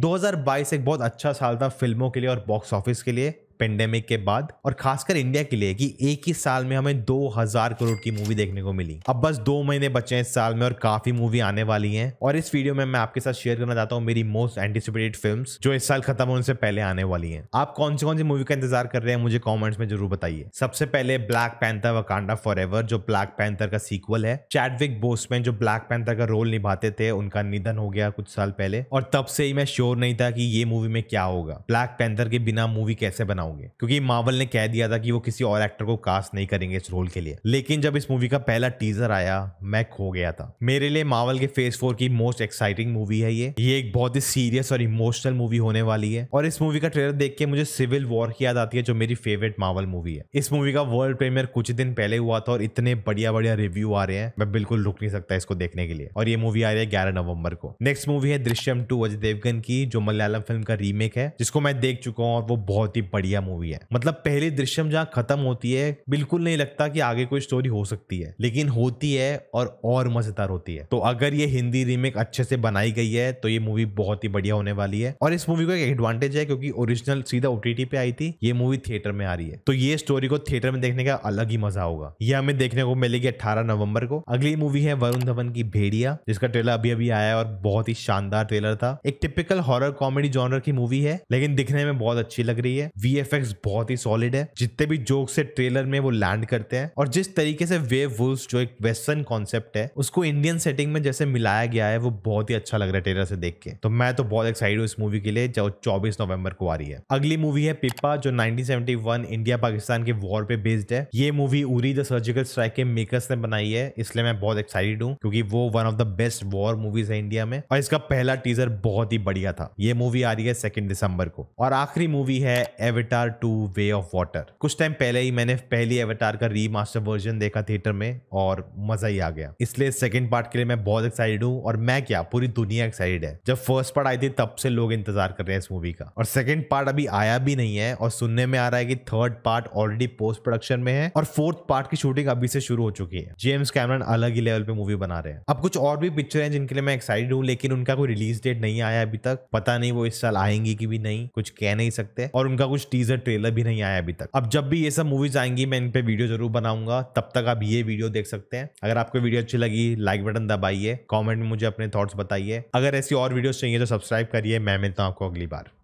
2022 एक बहुत अच्छा साल था फिल्मों के लिए और बॉक्स ऑफिस के लिए पेंडेमिक के बाद और खासकर इंडिया के लिए कि एक ही साल में हमें 2000 करोड़ की मूवी देखने को मिली अब बस दो महीने बचे हैं इस साल में और काफी मूवी आने वाली हैं और इस वीडियो में मैं आपके साथ शेयर करना चाहता हूँ मेरी मोस्ट एंटिसिपेटेड फिल्म्स जो इस साल खत्म होने से पहले आने वाली है आप कौन सी कौन सी मूवी का इंतजार कर रहे हैं मुझे कॉमेंट्स में जरूर बताइए सबसे पहले ब्लैक पैंथर वकांडा फॉर जो ब्लैक पैंथर का सीक्वल है चैटविक बोसमैन जो ब्लैक पैंथर का रोल निभाते थे उनका निधन हो गया कुछ साल पहले और तब से ही मैं श्योर नहीं था कि ये मूवी में क्या होगा ब्लैक पैंथर के बिना मूवी कैसे बनाऊ बनाओगे क्योंकि मार्वल ने कह दिया था कि वो किसी और एक्टर को कास्ट नहीं करेंगे इस रोल के लिए लेकिन जब इस मूवी का पहला टीजर आया मैं खो गया था मेरे लिए मार्वल के फेज फोर की मोस्ट एक्साइटिंग मूवी है ये ये एक बहुत ही सीरियस और इमोशनल मूवी होने वाली है और इस मूवी का ट्रेलर देख के मुझे सिविल वॉर की याद आती है जो मेरी फेवरेट मावल मूवी है इस मूवी का वर्ल्ड प्रीमियर कुछ दिन पहले हुआ था और इतने बढ़िया बढ़िया रिव्यू आ रहे हैं मैं बिल्कुल रुक नहीं सकता इसको देखने के लिए और ये मूवी आ रही है ग्यारह नवंबर को नेक्स्ट मूवी है दृश्यम टू अजय देवगन की जो मलयालम फिल्म का रीमेक है जिसको मैं देख चुका हूँ और वो बहुत ही बढ़िया बढ़िया मूवी है मतलब पहले दृश्यम जहाँ खत्म होती है बिल्कुल नहीं लगता कि आगे कोई स्टोरी हो सकती है लेकिन होती है और और मजेदार होती है तो अगर ये हिंदी रीमेक अच्छे से बनाई गई है तो ये मूवी बहुत ही बढ़िया होने वाली है और इस मूवी को एक एडवांटेज है क्योंकि ओरिजिनल सीधा ओटीटी पे आई थी ये मूवी थिएटर में आ रही है तो ये स्टोरी को थिएटर में देखने का अलग ही मजा होगा ये हमें देखने को मिलेगी अट्ठारह नवंबर को अगली मूवी है वरुण धवन की भेड़िया जिसका ट्रेलर अभी अभी आया है और बहुत ही शानदार ट्रेलर था एक टिपिकल हॉरर कॉमेडी जॉनर की मूवी है लेकिन दिखने में बहुत अच्छी लग रही है वी इफेक्ट्स बहुत ही सॉलिड है जितने भी जोक से ट्रेलर में वो लैंड करते हैं और जिस तरीके से वेव वुल्स जो एक वेस्टर्न कॉन्सेप्ट है उसको इंडियन सेटिंग में जैसे मिलाया गया है वो बहुत ही अच्छा लग रहा है ट्रेलर से देख के तो मैं तो बहुत एक्साइटेड हूँ इस मूवी के लिए जो चौबीस नवंबर को आ रही है अगली मूवी है पिपा जो नाइनटीन इंडिया पाकिस्तान के वॉर पे बेस्ड है ये movie Uri the surgical strike के मेकर्स ने बनाई है इसलिए मैं बहुत एक्साइटेड हूँ क्योंकि वो one of the best war movies है इंडिया में और इसका पहला टीजर बहुत ही बढ़िया था ये मूवी आ रही है सेकेंड दिसंबर को और आखिरी मूवी है एविटा Avatar two way of water कुछ टाइम पहले ही मैंने पहली एवेटार का रीमास्टर वर्जन देखा थिएटर में और मजा ही आ गया इसलिए सेकेंड पार्ट के लिए मैं बहुत एक्साइटेड हूँ और मैं क्या पूरी दुनिया एक्साइटेड है जब फर्स्ट पार्ट आई थी तब से लोग इंतजार कर रहे हैं इस मूवी का और सेकेंड पार्ट अभी आया भी नहीं है और सुनने में आ रहा है कि third part already post production में है और फोर्थ पार्ट की शूटिंग अभी से शुरू हो चुकी है जेम्स कैमरन अलग ही लेवल पे मूवी बना रहे हैं अब कुछ और भी पिक्चर हैं जिनके लिए मैं एक्साइटेड हूँ लेकिन उनका कोई रिलीज डेट नहीं आया अभी तक पता नहीं वो इस साल आएंगी कि भी नहीं कुछ कह नहीं सकते और उनका कुछ टीज टीजर ट्रेलर भी नहीं आया अभी तक अब जब भी ये सब मूवीज आएंगी मैं इन पे वीडियो जरूर बनाऊंगा तब तक आप ये वीडियो देख सकते हैं अगर आपको वीडियो अच्छी लगी लाइक बटन दबाइए कॉमेंट में मुझे अपने थॉट्स बताइए अगर ऐसी और वीडियो चाहिए तो सब्सक्राइब करिए मैं मिलता हूँ आपको अगली बार